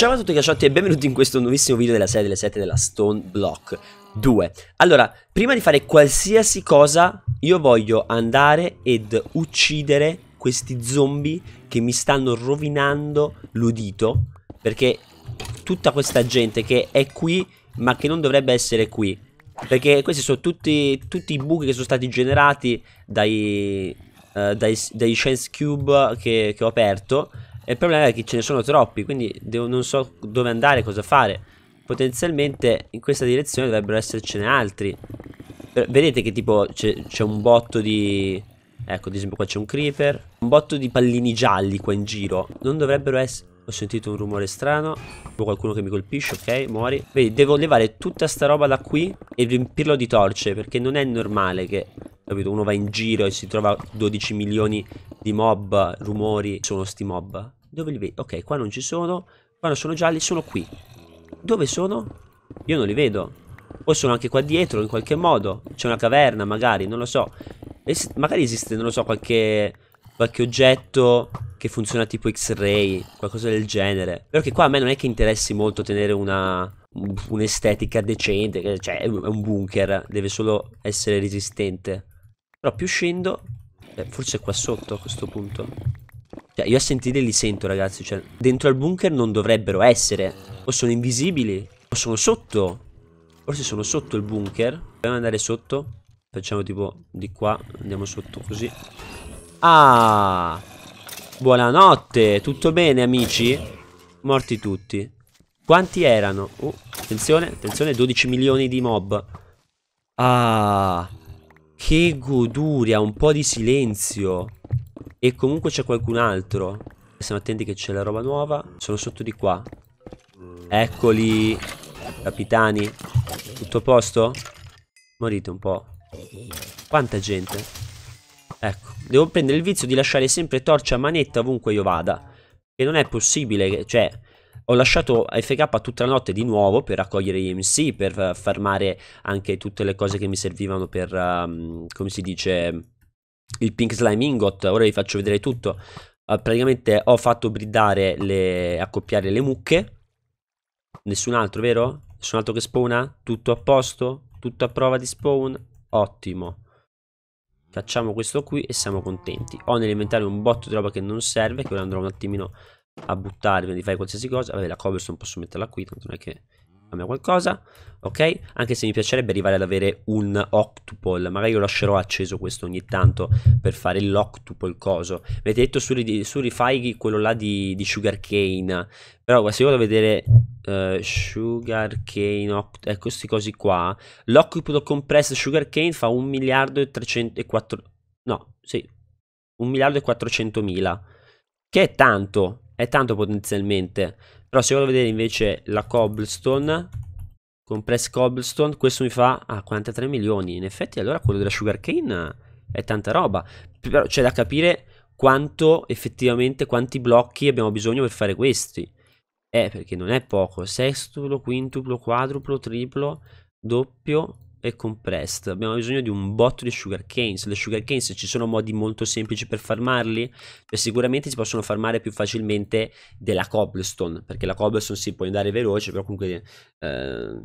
Ciao a tutti cacciati e benvenuti in questo nuovissimo video della serie delle 7 della Stone Block 2 Allora, prima di fare qualsiasi cosa io voglio andare ed uccidere questi zombie che mi stanno rovinando l'udito Perché tutta questa gente che è qui ma che non dovrebbe essere qui Perché questi sono tutti, tutti i buchi che sono stati generati dai, uh, dai, dai Chance Cube che, che ho aperto e il problema è che ce ne sono troppi, quindi devo, non so dove andare, cosa fare. Potenzialmente in questa direzione dovrebbero essercene altri. Per, vedete che tipo c'è un botto di... Ecco, ad esempio qua c'è un creeper. Un botto di pallini gialli qua in giro. Non dovrebbero essere... Ho sentito un rumore strano. Qualcuno che mi colpisce, ok, muori. Vedi, devo levare tutta sta roba da qui e riempirlo di torce, perché non è normale che... Capito? Uno va in giro e si trova 12 milioni di mob, rumori. Sono sti mob. Dove li vedo? Ok, qua non ci sono. Qua non sono gialli, sono qui. Dove sono? Io non li vedo. O sono anche qua dietro, in qualche modo. C'è una caverna, magari, non lo so. Es magari esiste, non lo so, qualche, qualche oggetto che funziona tipo X-ray, qualcosa del genere. Però che qua a me non è che interessi molto tenere una un'estetica decente, cioè è un bunker, deve solo essere resistente. Però più scendo, eh, forse è qua sotto a questo punto. Cioè, io a sentire li sento, ragazzi. Cioè, dentro al bunker non dovrebbero essere. O sono invisibili. O sono sotto. Forse sono sotto il bunker. Dobbiamo andare sotto. Facciamo tipo di qua. Andiamo sotto così. Ah! Buonanotte. Tutto bene, amici? Morti tutti. Quanti erano? Uh, attenzione, attenzione, 12 milioni di mob. Ah, che goduria, un po' di silenzio. E comunque c'è qualcun altro. Siamo attenti che c'è la roba nuova. Sono sotto di qua. Eccoli. Capitani. Tutto a posto? Morite un po'. Quanta gente. Ecco. Devo prendere il vizio di lasciare sempre torce a manetta ovunque io vada. Che non è possibile. Cioè... Ho lasciato FK tutta la notte di nuovo per raccogliere gli MC, per farmare anche tutte le cose che mi servivano per, um, come si dice, il pink slime ingot, ora vi faccio vedere tutto. Uh, praticamente ho fatto bridare le accoppiare le mucche. Nessun altro, vero? Nessun altro che spawna? Tutto a posto? Tutto a prova di spawn? Ottimo. Facciamo questo qui e siamo contenti. Ho nell'inventario un botto di roba che non serve, che ora andrò un attimino a buttare prima di fare qualsiasi cosa. Vabbè, la cobblestone posso metterla qui, tanto non è che cambia qualcosa, ok? Anche se mi piacerebbe arrivare ad avere un octuple, magari lo lascerò acceso questo ogni tanto per fare l'octuple coso. avete detto su, su Rify quello là di, di Sugarcane, però se io vado a vedere uh, eh, Sugarcane, ecco eh, questi cosi qua, l'octuple compressed Sugarcane fa 1 miliardo e 304, no, sì, 1 miliardo e 400 mila, che è tanto, è tanto potenzialmente. Però se vado vedere invece la cobblestone, con cobblestone, questo mi fa ah, 43 milioni. In effetti allora quello della sugarcane eh, è tanta roba. Però c'è da capire quanto effettivamente, quanti blocchi abbiamo bisogno per fare questi. Eh, perché non è poco. Sestuplo, quintuplo, quadruplo, triplo, doppio, e compressed. Abbiamo bisogno di un botto di sugar canes. Le sugar canes ci sono modi molto semplici per farmarli? Cioè, sicuramente si possono farmare più facilmente della cobblestone, perché la cobblestone si può andare veloce, però comunque eh,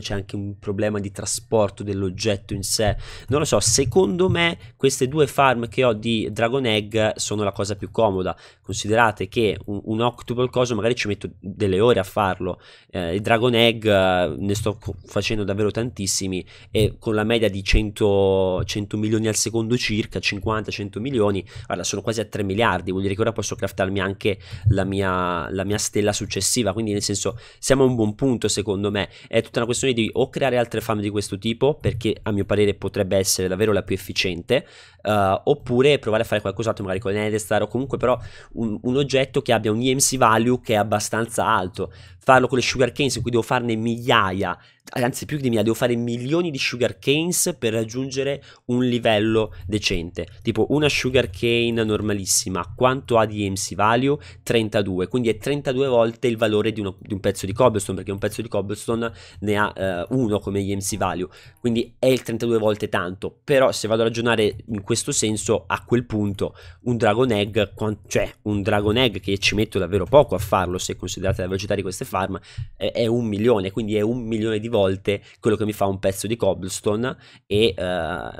c'è anche un problema di trasporto dell'oggetto in sé. Non lo so, secondo me queste due farm che ho di Dragon Egg sono la cosa più comoda. Considerate che un, un Octuple Coso magari ci metto delle ore a farlo. Eh, il Dragon Egg eh, ne sto facendo davvero tantissimi e con la media di 100, 100 milioni al secondo circa, 50-100 milioni, guarda, sono quasi a 3 miliardi, vuol dire che ora posso craftarmi anche la mia, la mia stella successiva. Quindi nel senso siamo a un buon punto secondo me. È tutta una questione soluzione di o creare altre fame di questo tipo, perché a mio parere potrebbe essere davvero la più efficiente, uh, oppure provare a fare qualcos'altro, magari con Star o comunque però un, un oggetto che abbia un EMC value che è abbastanza alto farlo con le sugar canes, in cui devo farne migliaia, anzi più di migliaia, devo fare milioni di sugar canes per raggiungere un livello decente. Tipo una sugar cane normalissima, quanto ha di MC value? 32, quindi è 32 volte il valore di, uno, di un pezzo di cobblestone, perché un pezzo di cobblestone ne ha eh, uno come MC value, quindi è il 32 volte tanto. Però se vado a ragionare in questo senso, a quel punto un dragon egg, cioè un dragon egg che ci metto davvero poco a farlo se considerate la velocità di queste Farm è, è, un milione, quindi è un milione di volte quello che mi fa un pezzo di cobblestone e uh,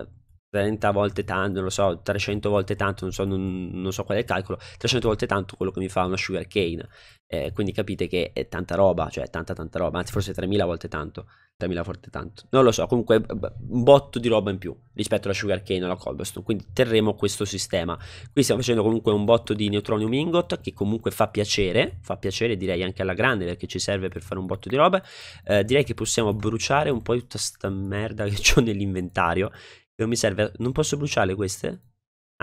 eh, 30 volte tanto, non lo so, 300 volte tanto, non so, non, non so qual è il calcolo, 300 volte tanto quello che mi fa una sugar cane. Eh, quindi capite che è tanta roba, cioè tanta tanta roba, anzi forse 3000 volte tanto. 30.000 forte tanto. Non lo so, comunque un botto di roba in più rispetto alla Sugar Cane e alla cobblestone, quindi terremo questo sistema. Qui stiamo facendo comunque un botto di neutronium ingot che comunque fa piacere, fa piacere direi anche alla grande perché ci serve per fare un botto di roba. Eh, direi che possiamo bruciare un po' tutta sta merda che ho nell'inventario. Non mi serve, non posso bruciare queste?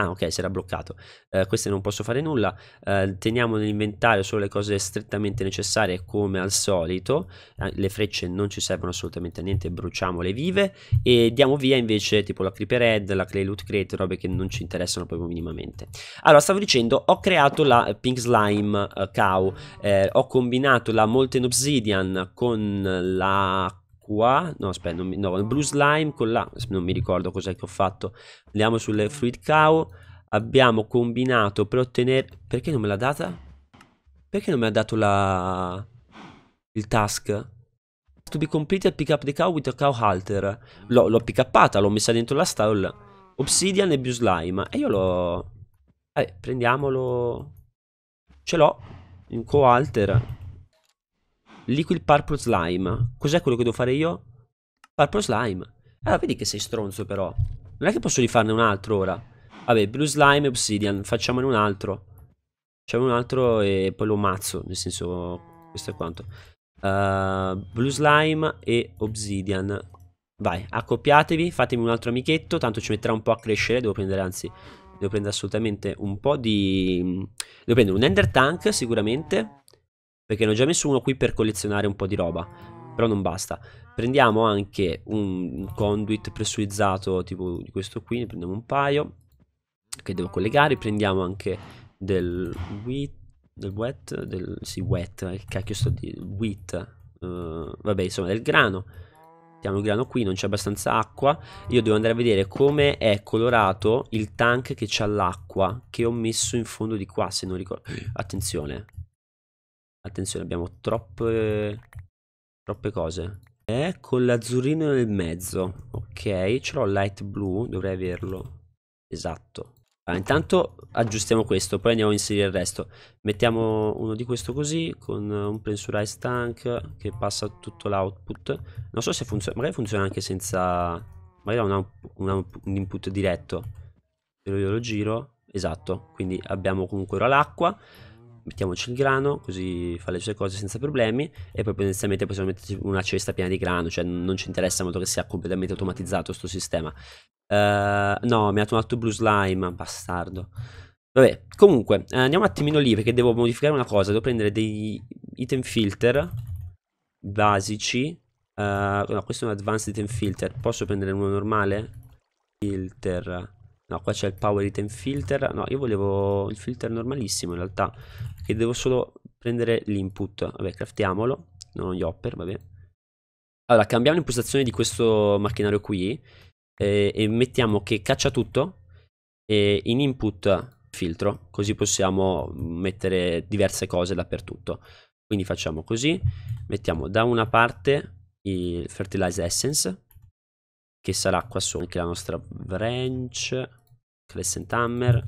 Ah, ok, si era bloccato. Eh, queste non posso fare nulla. Eh, teniamo nell'inventario solo le cose strettamente necessarie, come al solito. Eh, le frecce non ci servono assolutamente a niente, bruciamole vive. E diamo via invece tipo la Creeper Head, la Clay Loot Crate, robe che non ci interessano proprio minimamente. Allora, stavo dicendo, ho creato la Pink Slime eh, Cow. Eh, ho combinato la Molten Obsidian con la qua no aspetta mi, no, blue slime con la non mi ricordo cos'è che ho fatto andiamo sulle fruit cow abbiamo combinato per ottenere perché non me l'ha data? perché non mi ha dato la il task? to be completed pick up the cow with a cow halter l'ho pickupata l'ho messa dentro la stall obsidian e blue slime e io l'ho eh, prendiamolo ce l'ho in co halter Liquid Purple Slime. Cos'è quello che devo fare io? Purple Slime. Ah, vedi che sei stronzo però. Non è che posso rifarne un altro ora. Vabbè, Blue Slime e Obsidian. Facciamone un altro. Facciamone un altro e poi lo mazzo. Nel senso, questo è quanto. Uh, Blue Slime e Obsidian. Vai, accoppiatevi, fatemi un altro amichetto. Tanto ci metterà un po' a crescere. Devo prendere, anzi, devo prendere assolutamente un po' di... Devo prendere un Ender Tank sicuramente perché ne ho già messo uno qui per collezionare un po' di roba, però non basta. Prendiamo anche un conduit pressurizzato tipo di questo qui, ne prendiamo un paio che devo collegare, prendiamo anche del wheat, del wet, del, sì wet, il cacchio sto di wheat, uh, vabbè insomma del grano. Mettiamo il grano qui, non c'è abbastanza acqua. Io devo andare a vedere come è colorato il tank che c'ha l'acqua che ho messo in fondo di qua, se non ricordo. Attenzione, Attenzione, abbiamo troppe, troppe cose. Eh, con l'azzurrino nel mezzo. Ok, ce l'ho light blu, dovrei averlo. Esatto. Ah, intanto aggiustiamo questo, poi andiamo a inserire il resto. Mettiamo uno di questo così, con un pressurized tank che passa tutto l'output. Non so se funziona, magari funziona anche senza... Magari ha un, un, input diretto. Però io lo giro, esatto. Quindi abbiamo comunque ora l'acqua mettiamoci il grano così fa le sue cose senza problemi e poi potenzialmente possiamo metterci una cesta piena di grano cioè non ci interessa molto che sia completamente automatizzato questo sistema uh, no mi ha tornato blue slime bastardo vabbè comunque eh, andiamo un attimino lì perché devo modificare una cosa devo prendere dei item filter basici uh, no questo è un advanced item filter posso prendere uno normale filter No, qua c'è il power item filter. No, io volevo il filter normalissimo in realtà. Che devo solo prendere l'input. Vabbè, craftiamolo. Non gli hopper, vabbè. Allora, cambiamo l'impostazione di questo macchinario qui. Eh, e mettiamo che caccia tutto. E in input filtro. Così possiamo mettere diverse cose dappertutto. Quindi facciamo così. Mettiamo da una parte il fertilize essence. Che sarà qua sopra anche la nostra branch Crescent Hammer,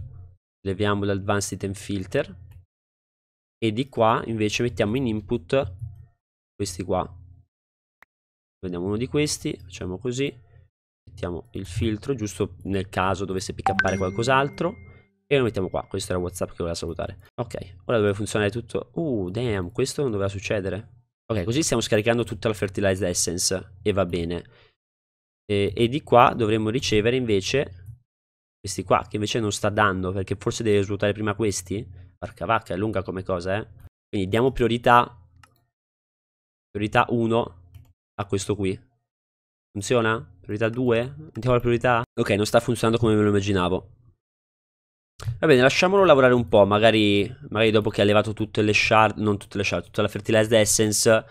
leviamo l'Advanced Item Filter e di qua invece mettiamo in input questi qua. Prendiamo uno di questi, facciamo così, mettiamo il filtro giusto nel caso dovesse pick qualcos'altro e lo mettiamo qua, questo era Whatsapp che voleva salutare. Ok, ora doveva funzionare tutto. Uh, damn, questo non doveva succedere. Ok, così stiamo scaricando tutta la Fertilized Essence e va bene. E, e di qua dovremmo ricevere invece questi qua, che invece non sta dando, perché forse deve svuotare prima questi. Porca vacca, è lunga come cosa, eh. Quindi diamo priorità. Priorità 1 a questo qui. Funziona? Priorità 2? Mettiamo la priorità? Ok, non sta funzionando come me lo immaginavo. Va bene, lasciamolo lavorare un po', magari, magari dopo che ha levato tutte le shard, non tutte le shard, tutta la fertilized essence,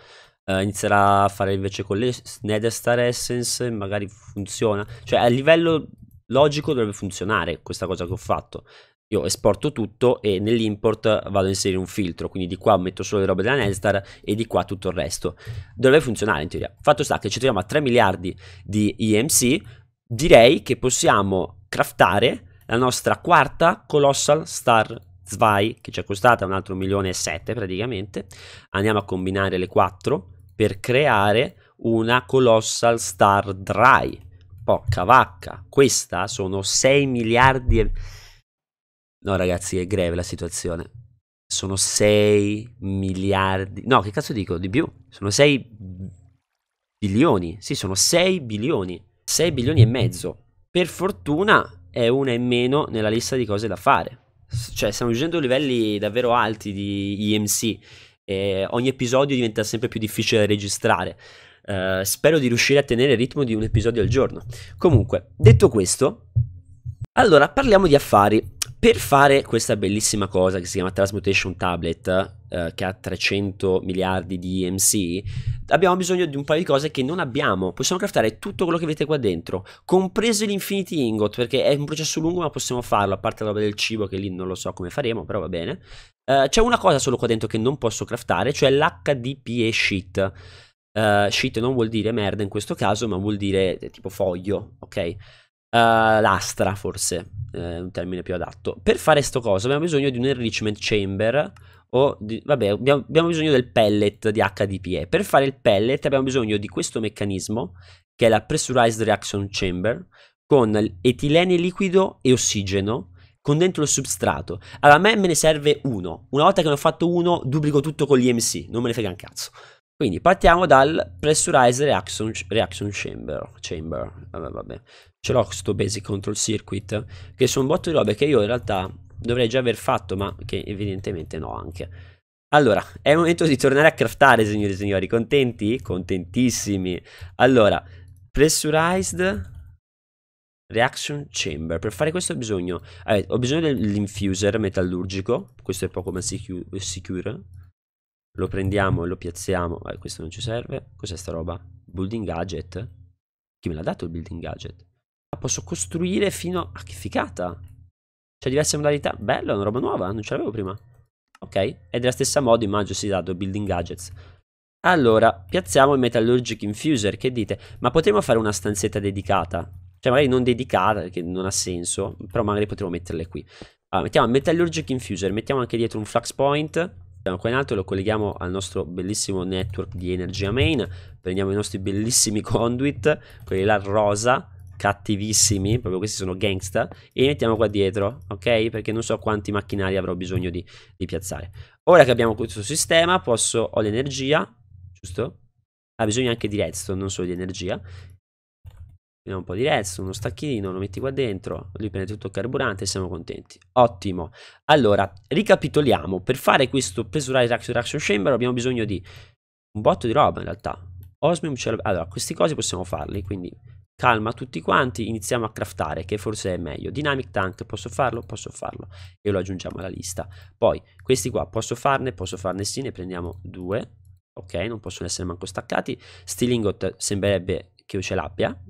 eh, inizierà a fare invece con le nether star essence, magari funziona. Cioè, a livello logico dovrebbe funzionare questa cosa che ho fatto. Io esporto tutto e nell'import vado a inserire un filtro, quindi di qua metto solo le robe della Nestar e di qua tutto il resto. Dovrebbe funzionare in teoria. Fatto sta che ci troviamo a 3 miliardi di EMC, direi che possiamo craftare la nostra quarta Colossal Star 2, che ci è costata un altro milione e sette praticamente. Andiamo a combinare le quattro per creare una Colossal Star Dry Porca vacca, questa sono 6 miliardi e... No ragazzi, è greve la situazione. Sono 6 miliardi... No, che cazzo dico? Di più. Sono 6 bilioni. Sì, sono 6 bilioni. 6 bilioni e mezzo. Per fortuna è una in meno nella lista di cose da fare. Cioè, stiamo raggiungendo livelli davvero alti di EMC. E ogni episodio diventa sempre più difficile da registrare. Eh, spero di riuscire a tenere il ritmo di un episodio al giorno. Comunque, detto questo, allora parliamo di affari. Per fare questa bellissima cosa che si chiama Transmutation Tablet, eh, che ha 300 miliardi di EMC, abbiamo bisogno di un paio di cose che non abbiamo. Possiamo craftare tutto quello che avete qua dentro, compreso l'Infinity Ingot, perché è un processo lungo ma possiamo farlo, a parte la roba del cibo che lì non lo so come faremo, però va bene. Eh, c'è una cosa solo qua dentro che non posso craftare, cioè l'HDPE Sheet. Uh, shit non vuol dire merda in questo caso, ma vuol dire eh, tipo foglio, ok? Uh, lastra forse è un termine più adatto. Per fare questo cosa abbiamo bisogno di un enrichment chamber o di, vabbè, abbiamo, abbiamo, bisogno del pellet di HDPE. Per fare il pellet abbiamo bisogno di questo meccanismo che è la pressurized reaction chamber con etilene liquido e ossigeno con dentro il substrato. Allora a me me ne serve uno. Una volta che ne ho fatto uno duplico tutto con gli MC, non me ne frega un cazzo. Quindi partiamo dal Pressurized Reaction, reaction Chamber. chamber. Vabbè, vabbè. Ce l'ho questo Basic Control Circuit, che sono un botto di robe che io in realtà dovrei già aver fatto, ma che evidentemente no anche. Allora, è il momento di tornare a craftare, signori e signori. Contenti? Contentissimi. Allora, Pressurized Reaction Chamber. Per fare questo ho bisogno... Eh, ho bisogno dell'infuser metallurgico. Questo è poco ma sicuro. Lo prendiamo e lo piazziamo. Eh, questo non ci serve. Cos'è sta roba? Building gadget. Chi me l'ha dato il building gadget? Ah, posso costruire fino a... che figata! C'è diverse modalità. Bello, è una roba nuova. Non ce l'avevo prima. Ok. È della stessa modo, immagino, si dato building gadgets. Allora, piazziamo il metallurgic infuser. Che dite? Ma potremmo fare una stanzetta dedicata? Cioè, magari non dedicata, perché non ha senso. Però magari potremmo metterle qui. Allora, mettiamo Metallurgic Infuser, mettiamo anche dietro un flux point Qua in alto lo colleghiamo al nostro bellissimo network di energia main, prendiamo i nostri bellissimi conduit, quelli là rosa, cattivissimi, proprio questi sono gangsta, e li mettiamo qua dietro, ok? Perché non so quanti macchinari avrò bisogno di, di piazzare. Ora che abbiamo questo sistema, posso, ho l'energia, giusto? Ha ah, bisogno anche di redstone, non solo di energia. Vediamo un po' di redstone, uno stacchino, lo metti qua dentro, lì prende tutto il carburante e siamo contenti. Ottimo. Allora, ricapitoliamo. Per fare questo pressurized action chamber abbiamo bisogno di un botto di roba in realtà. Osmium ce cioè, Allora, queste cose possiamo farle, quindi calma tutti quanti, iniziamo a craftare, che forse è meglio. Dynamic tank, posso farlo? Posso farlo. E lo aggiungiamo alla lista. Poi, questi qua, posso farne? Posso farne sì, ne prendiamo due. Ok, non possono essere manco staccati. Stilingot sembrerebbe che io ce l'abbia,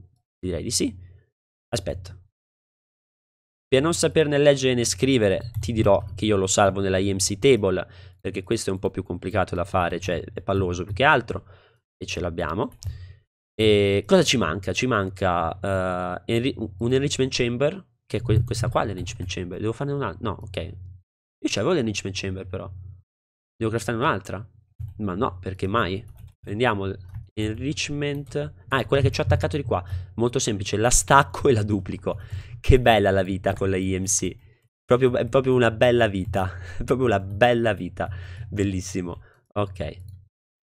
Direi di sì. Aspetta. Per non saperne leggere né scrivere, ti dirò che io lo salvo nella EMC table, perché questo è un po' più complicato da fare, cioè è palloso più che altro, e ce l'abbiamo. E cosa ci manca? Ci manca uh, un enrichment chamber, che è que questa qua, l'enrichment chamber. Devo farne un'altra? No, ok. Io c'avevo l'enrichment chamber però. Devo craftare un'altra? Ma no, perché mai? Prendiamo Enrichment. Ah, è quella che ci ho attaccato di qua. Molto semplice, la stacco e la duplico. Che bella la vita con la EMC. Proprio, è proprio una bella vita. È proprio una bella vita. Bellissimo. Ok.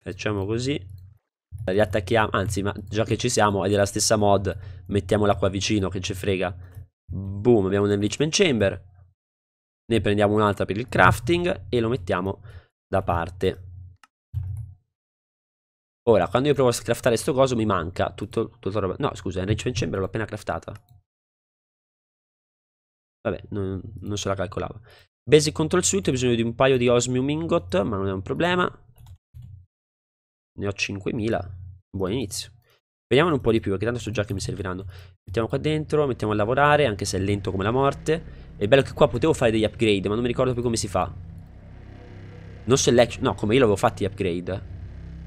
Facciamo così. La riattacchiamo. Anzi, ma già che ci siamo, è della stessa mod. Mettiamola qua vicino, che ci frega. Boom, abbiamo un enrichment chamber. Ne prendiamo un'altra per il crafting e lo mettiamo da parte. Ora, quando io provo a craftare sto coso mi manca tutto, tutto roba... No, scusa, Enrichment Chamber l'ho appena craftata. Vabbè, non, non se la calcolavo. Basic Control Suite ho bisogno di un paio di Osmium Ingot, ma non è un problema. Ne ho 5000. Buon inizio. Vediamone un po' di più, perché tanto so già che mi serviranno. Mettiamo qua dentro, mettiamo a lavorare, anche se è lento come la morte. E bello che qua potevo fare degli upgrade, ma non mi ricordo più come si fa. Non selection... No, come io l'avevo fatto gli upgrade.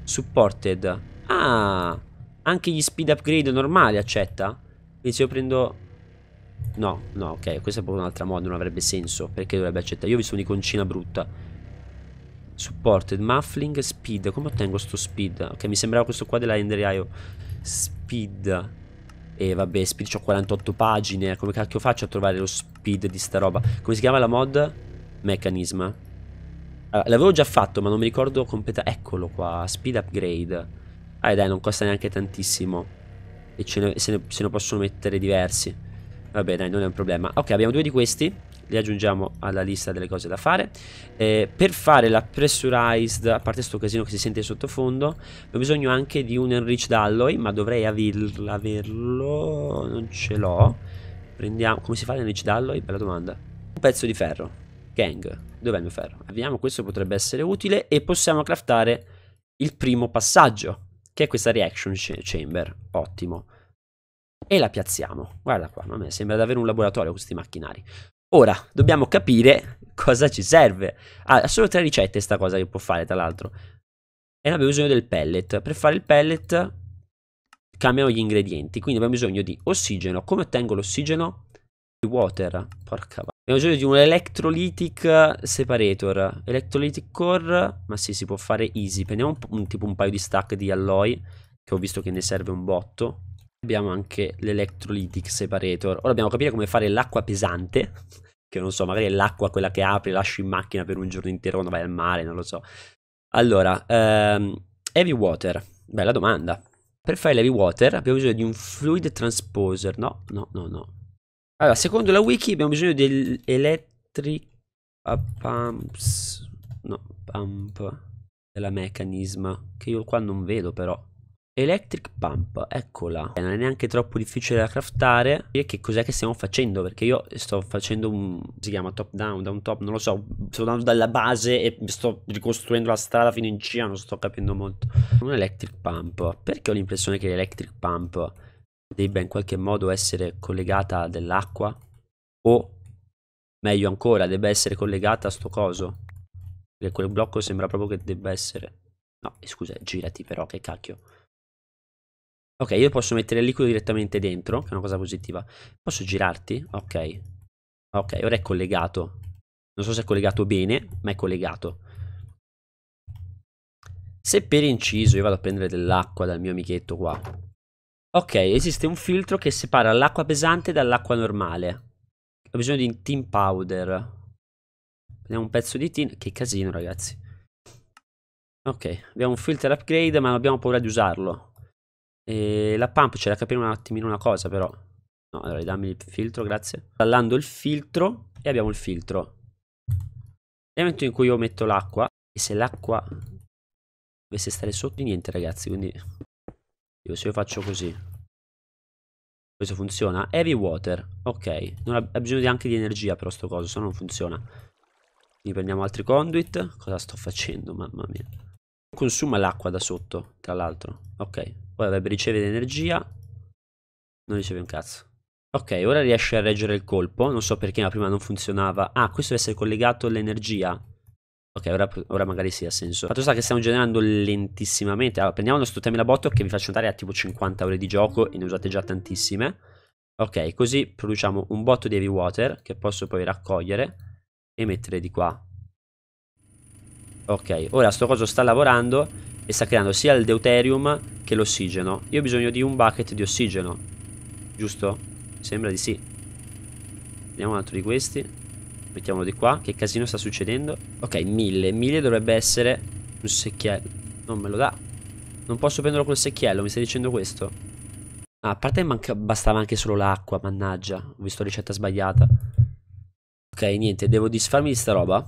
Supported. Ah, anche gli speed upgrade normali accetta? Quindi se io prendo... No, no, ok, questa è proprio un'altra mod, non avrebbe senso. Perché dovrebbe accettare? Io ho visto un'iconcina brutta. Supported, muffling, speed. Come ottengo sto speed? Ok, mi sembrava questo qua della Ender Speed. E eh, vabbè, speed ho 48 pagine. Come cacchio faccio a trovare lo speed di sta roba? Come si chiama la mod? Mechanism. Allora, l'avevo già fatto, ma non mi ricordo completamente. Eccolo qua, speed upgrade. Ah, dai, non costa neanche tantissimo. E ce ne, se, ne, se ne possono mettere diversi. Vabbè, dai, non è un problema. Ok, abbiamo due di questi. Li aggiungiamo alla lista delle cose da fare. Eh, per fare la pressurized, a parte questo casino che si sente sottofondo, ho bisogno anche di un enriched alloy, ma dovrei averlo. averlo non ce l'ho. Prendiamo... Come si fa l'enriched alloy? Bella domanda. Un pezzo di ferro gang. Dov'è il mio ferro? Vediamo, questo potrebbe essere utile e possiamo craftare il primo passaggio, che è questa reaction chamber. Ottimo. E la piazziamo. Guarda qua, a me sembra davvero un laboratorio questi macchinari. Ora, dobbiamo capire cosa ci serve. Ah, solo tre ricette sta cosa che può fare, tra l'altro. E abbiamo bisogno del pellet. Per fare il pellet cambiano gli ingredienti, quindi abbiamo bisogno di ossigeno. Come ottengo l'ossigeno? water. Porca va. Abbiamo bisogno di un electrolytic separator. Electrolytic core. Ma sì, si può fare easy. Prendiamo un, un, tipo un paio di stack di alloy. Che ho visto che ne serve un botto. Abbiamo anche l'electrolytic separator. Ora dobbiamo capire come fare l'acqua pesante. Che non so, magari è l'acqua quella che apri, lasci in macchina per un giorno intero quando vai al mare, non lo so. Allora, ehm, heavy water. Bella domanda. Per fare l'heavy water abbiamo bisogno di un fluid transposer. No, no, no, no. Allora, secondo la wiki abbiamo bisogno di electric pumps. No, pump. Della meccanisma. Che io qua non vedo però. Electric Pump, eccola. Eh, non è neanche troppo difficile da craftare. E che cos'è che stiamo facendo? Perché io sto facendo un... si chiama top down, down top, non lo so. Sto andando dalla base e sto ricostruendo la strada fino in cima, non sto capendo molto. Un Electric Pump. Perché ho l'impressione che l'Electric Pump debba in qualche modo essere collegata dell'acqua o meglio ancora debba essere collegata a sto coso perché quel blocco sembra proprio che debba essere no eh, scusa girati però che cacchio ok io posso mettere il liquido direttamente dentro che è una cosa positiva posso girarti ok ok ora è collegato non so se è collegato bene ma è collegato se per inciso io vado a prendere dell'acqua dal mio amichetto qua Ok, esiste un filtro che separa l'acqua pesante dall'acqua normale. Ho bisogno di tin powder. Prendiamo un pezzo di tin. Che casino, ragazzi. Ok, abbiamo un filter upgrade, ma non abbiamo paura di usarlo. E la pump c'è da capire un attimino una cosa, però. No, allora dammi il filtro, grazie. Installando il filtro e abbiamo il filtro. Nel momento in cui io metto l'acqua, e se l'acqua dovesse stare sotto, niente, ragazzi, quindi io se io faccio così. Questo funziona. Heavy water. Ok. Non ha, bisogno neanche di energia però sto coso, se no non funziona. Quindi prendiamo altri conduit. Cosa sto facendo? Mamma mia. Consuma l'acqua da sotto, tra l'altro. Ok. Poi dovrebbe ricevere energia. Non riceve un cazzo. Ok, ora riesce a reggere il colpo. Non so perché, ma prima non funzionava. Ah, questo deve essere collegato all'energia. Ok, ora, ora, magari sì, ha senso. Fatto sta che stiamo generando lentissimamente. Allora, prendiamo il nostro temilabotto che vi faccio andare a tipo 50 ore di gioco e ne usate già tantissime. Ok, così produciamo un botto di heavy water che posso poi raccogliere e mettere di qua. Ok, ora sto coso sta lavorando e sta creando sia il deuterium che l'ossigeno. Io ho bisogno di un bucket di ossigeno, giusto? Sembra di sì. Prendiamo un altro di questi. Mettiamolo di qua. Che casino sta succedendo? Ok, 1000. 1000 dovrebbe essere un secchiello. Non me lo dà. Non posso prenderlo col secchiello, mi stai dicendo questo? Ah, a parte manca, bastava anche solo l'acqua, mannaggia. Ho visto ricetta sbagliata. Ok, niente, devo disfarmi di sta roba.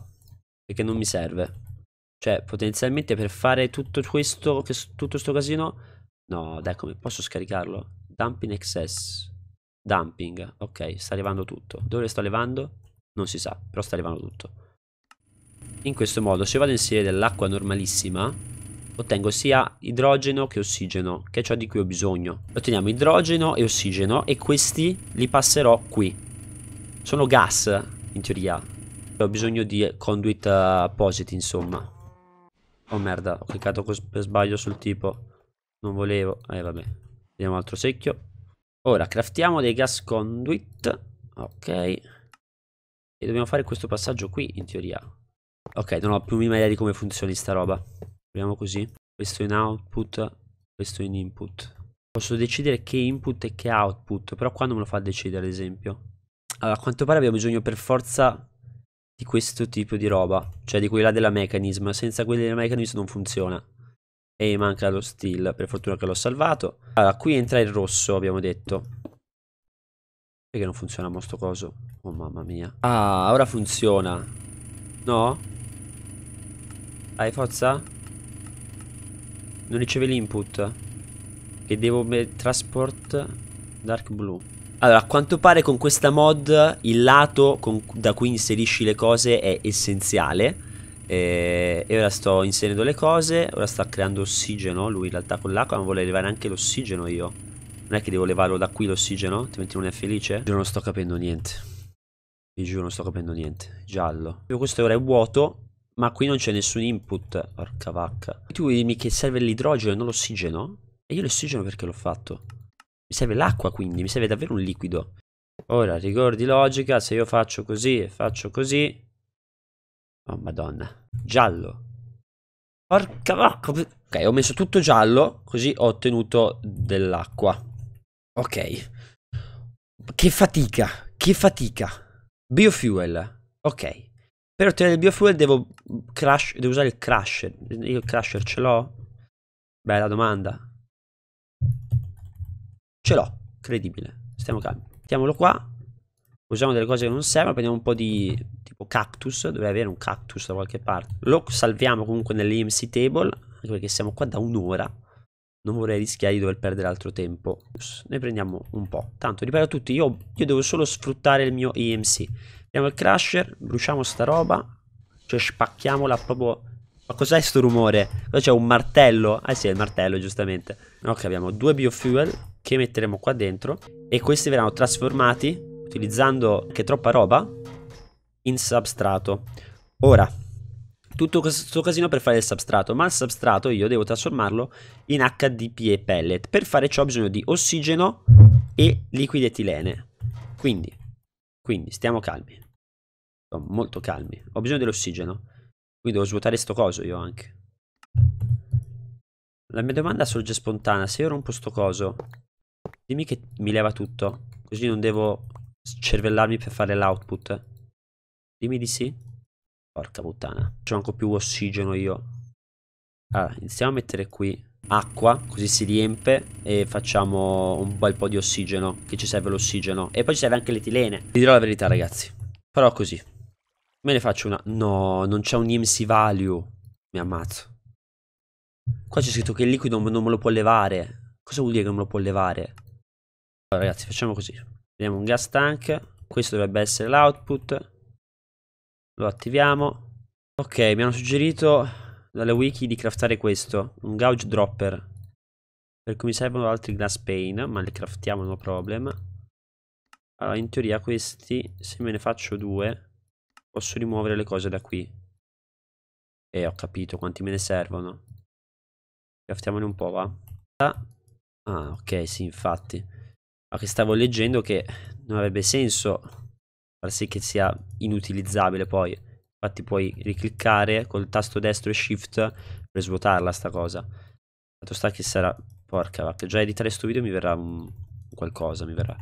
Perché non mi serve. Cioè, potenzialmente per fare tutto questo, tutto questo casino... No, dai, come posso scaricarlo? Dumping excess. Dumping, ok, sta levando tutto. Dove lo sto levando? Non si sa, però sta arrivando tutto. In questo modo, se vado a inserire dell'acqua normalissima, ottengo sia idrogeno che ossigeno, che è ciò di cui ho bisogno. Otteniamo idrogeno e ossigeno e questi li passerò qui. Sono gas, in teoria. Ho bisogno di conduit eh, appositi, insomma. Oh merda, ho cliccato per sbaglio sul tipo. Non volevo. Eh vabbè. Vediamo altro secchio. Ora craftiamo dei gas conduit. Ok. E dobbiamo fare questo passaggio qui, in teoria. Ok, non ho più minima idea di come funzioni sta roba. Proviamo così. Questo in output, questo in input. Posso decidere che input e che output, però qua non me lo fa decidere, ad esempio. Allora, a quanto pare abbiamo bisogno per forza di questo tipo di roba, cioè di quella della mechanism. Senza quella della mechanism non funziona. E manca lo still, per fortuna che l'ho salvato. Allora, qui entra il rosso, abbiamo detto. Perché non funziona mo sto coso? Oh mamma mia. Ah, ora funziona. No? Dai, forza. Non riceve l'input. Che devo transport dark blue. Allora, a quanto pare con questa mod il lato da cui inserisci le cose è essenziale. E, eh, e ora sto inserendo le cose, ora sta creando ossigeno lui in realtà con l'acqua, ma vuole arrivare anche l'ossigeno io. Non è che devo levarlo da qui l'ossigeno, altrimenti non è felice. Giuro non sto capendo niente. Vi giuro non sto capendo niente. Giallo. Questo ora è vuoto, ma qui non c'è nessun input. Porca vacca. Tu vuoi dirmi che serve l'idrogeno e non l'ossigeno? E io l'ossigeno perché l'ho fatto? Mi serve l'acqua quindi, mi serve davvero un liquido. Ora, ricordi logica, se io faccio così e faccio così... Oh madonna. Giallo. Porca vacca. Ok, ho messo tutto giallo, così ho ottenuto dell'acqua. Ok. Che fatica, che fatica. Biofuel, ok. Per ottenere il biofuel devo, crash, devo usare il crusher. Io il crusher ce l'ho? Bella domanda. Ce l'ho, credibile. Stiamo calmi. Mettiamolo qua. Usiamo delle cose che non servono. Prendiamo un po' di tipo cactus. Dovrei avere un cactus da qualche parte. Lo salviamo comunque nell'EMC table. Anche perché siamo qua da un'ora non vorrei rischiare di dover perdere altro tempo. Ne prendiamo un po'. Tanto, riparo tutti, io, io devo solo sfruttare il mio EMC. Prendiamo il crusher, bruciamo sta roba, cioè spacchiamola proprio... Ma cos'è sto rumore? Cosa c'è? Un martello? Ah sì, è il martello, giustamente. Ok, abbiamo due biofuel che metteremo qua dentro e questi verranno trasformati, utilizzando anche troppa roba, in substrato. Ora, tutto questo casino per fare il substrato, ma il substrato io devo trasformarlo in HDP e pellet. Per fare ciò ho bisogno di ossigeno e liquidi etilene. Quindi, quindi stiamo calmi. Sto molto calmi. Ho bisogno dell'ossigeno. Quindi devo svuotare sto coso io anche. La mia domanda sorge spontanea. Se io rompo sto coso, dimmi che mi leva tutto. Così non devo cervellarmi per fare l'output. Dimmi di sì. Porca puttana. C'ho anche più ossigeno io. Allora, iniziamo a mettere qui acqua, così si riempie e facciamo un bel po' di ossigeno, che ci serve l'ossigeno. E poi ci serve anche l'etilene. Vi dirò la verità, ragazzi. Però così. Me ne faccio una... No, non c'è un IMSI value. Mi ammazzo. Qua c'è scritto che il liquido non me lo può levare. Cosa vuol dire che non me lo può levare? Allora, ragazzi, facciamo così. Vediamo un gas tank. Questo dovrebbe essere l'output. Lo attiviamo. Ok, mi hanno suggerito dalle wiki di craftare questo, un gouge dropper. Per cui mi servono altri glass pane, ma li craftiamo, no problem. Allora, in teoria questi, se me ne faccio due, posso rimuovere le cose da qui. E eh, ho capito quanti me ne servono. Craftiamone un po', va. Ah, ok, sì, infatti. Ma che stavo leggendo che non avrebbe senso far sì che sia inutilizzabile poi. Infatti puoi ricliccare col tasto destro e shift per svuotarla sta cosa. tanto sta che sarà... Porca vacca, già editare sto video mi verrà un... qualcosa, mi verrà.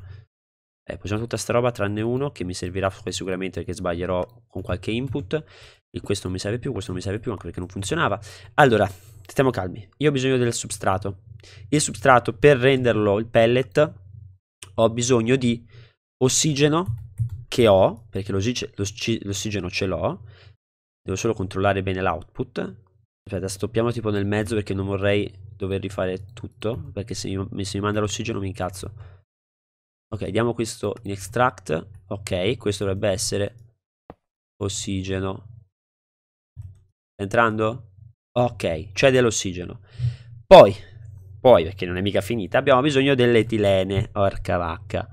Eh, possiamo tutta sta roba tranne uno che mi servirà sicuramente perché sbaglierò con qualche input. E questo non mi serve più, questo non mi serve più anche perché non funzionava. Allora, stiamo calmi. Io ho bisogno del substrato. Il substrato per renderlo il pellet ho bisogno di ossigeno che ho, perché l'ossigeno ce l'ho, devo solo controllare bene l'output. Cioè, Aspetta, stoppiamo tipo nel mezzo perché non vorrei dover rifare tutto, perché se mi, se mi manda l'ossigeno mi incazzo. Ok, diamo questo in extract, ok, questo dovrebbe essere ossigeno. Sta entrando? Ok, c'è dell'ossigeno. Poi, poi, perché non è mica finita, abbiamo bisogno dell'etilene, orca vacca.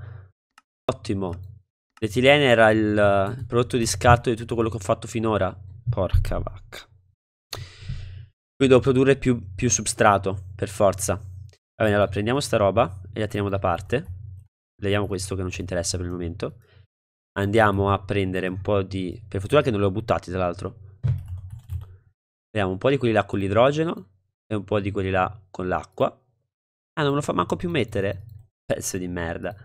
Ottimo, L'etilene era il prodotto di scatto di tutto quello che ho fatto finora. Porca vacca. Qui devo produrre più, più substrato, per forza. Va bene, allora prendiamo sta roba e la teniamo da parte. Vediamo questo che non ci interessa per il momento. Andiamo a prendere un po' di... Per fortuna che non li ho buttati, tra l'altro. Vediamo un po' di quelli là con l'idrogeno e un po' di quelli là con l'acqua. Ah, non me lo fa manco più mettere. Pezzo di merda.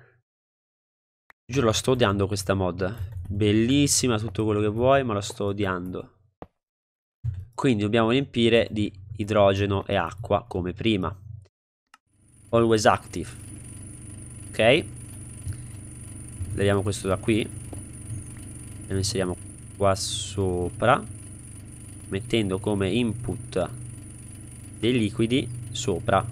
Giuro, la sto odiando questa mod. Bellissima, tutto quello che vuoi, ma la sto odiando. Quindi dobbiamo riempire di idrogeno e acqua come prima. Always active. Ok. Leviamo questo da qui. E lo inseriamo qua sopra. Mettendo come input dei liquidi sopra.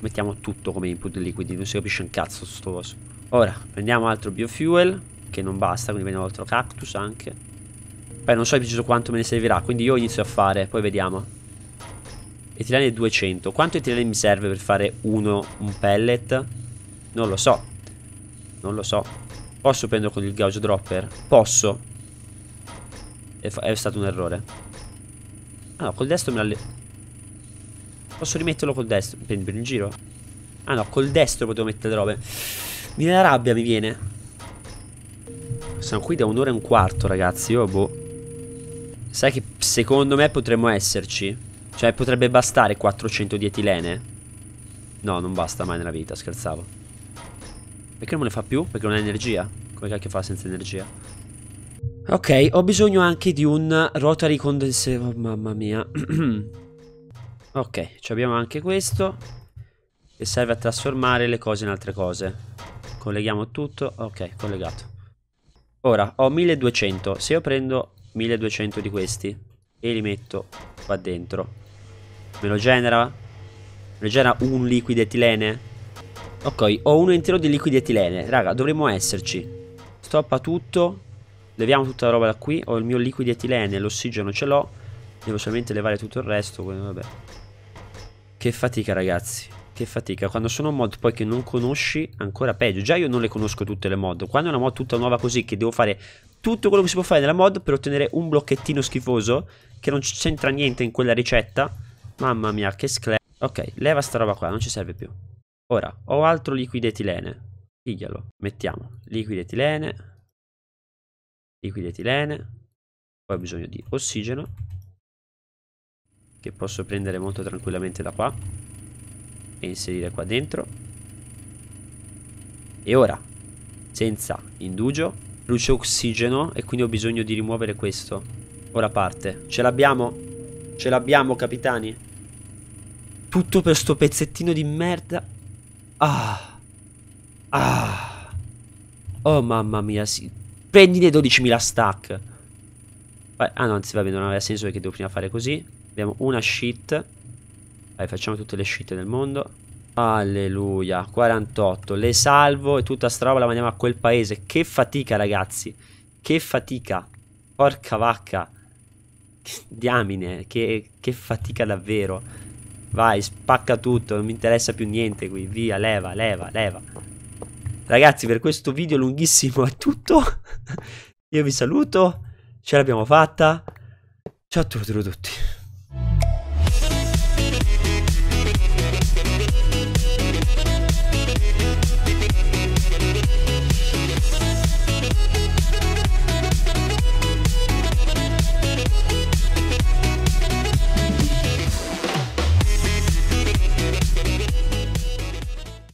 Mettiamo tutto come input dei liquidi. Non si capisce un cazzo sto coso. Ora, prendiamo altro biofuel, che non basta, quindi prendiamo altro cactus anche. Beh, non so preciso quanto me ne servirà, quindi io inizio a fare, poi vediamo. Etilene 200. Quanto etilene mi serve per fare uno, un pellet? Non lo so. Non lo so. Posso prendere con il gauge dropper? Posso. È, è stato un errore. Ah no, col destro me la... Posso rimetterlo col destro? Prendi per in giro? Ah no, col destro potevo mettere le robe. Mi viene la rabbia, mi viene. Siamo qui da un'ora e un quarto, ragazzi. Io, oh, boh. Sai che secondo me potremmo esserci? Cioè, potrebbe bastare 400 di etilene? No, non basta mai nella vita, scherzavo. Perché non me ne fa più? Perché non ha energia? Come cacchio fa senza energia? Ok, ho bisogno anche di un rotary condenser... Oh, mamma mia. ok, abbiamo anche questo. Che serve a trasformare le cose in altre cose. Colleghiamo tutto. Ok, collegato. Ora ho 1200. Se io prendo 1200 di questi e li metto qua dentro, me lo genera? Me lo genera un liquido etilene? Ok, ho uno intero di liquido etilene. Raga, dovremmo esserci. Stoppa tutto. Leviamo tutta la roba da qui. Ho il mio liquido etilene, l'ossigeno ce l'ho. Devo solamente levare tutto il resto, quindi vabbè. Che fatica, ragazzi che fatica. Quando sono mod poi che non conosci, ancora peggio. Già io non le conosco tutte le mod. Quando è una mod tutta nuova così, che devo fare tutto quello che si può fare nella mod per ottenere un blocchettino schifoso, che non c'entra niente in quella ricetta. Mamma mia, che sclera. Ok, leva sta roba qua, non ci serve più. Ora, ho altro liquido etilene. Piglialo. Mettiamo liquido etilene. Liquido etilene. Poi ho bisogno di ossigeno. Che posso prendere molto tranquillamente da qua e inserire qua dentro e ora senza indugio luce ossigeno e quindi ho bisogno di rimuovere questo ora parte ce l'abbiamo ce l'abbiamo capitani tutto per sto pezzettino di merda ah ah oh mamma mia sì. prendi le 12.000 stack ah no anzi va bene non aveva senso perché devo prima fare così abbiamo una shit dai, facciamo tutte le uscite del mondo. Alleluia, 48. Le salvo e tutta sta roba la mandiamo a quel paese. Che fatica, ragazzi. Che fatica. Porca vacca. diamine, che, che fatica davvero. Vai, spacca tutto, non mi interessa più niente qui. Via, leva, leva, leva. Ragazzi, per questo video lunghissimo è tutto. Io vi saluto. Ce l'abbiamo fatta. Ciao a tutti.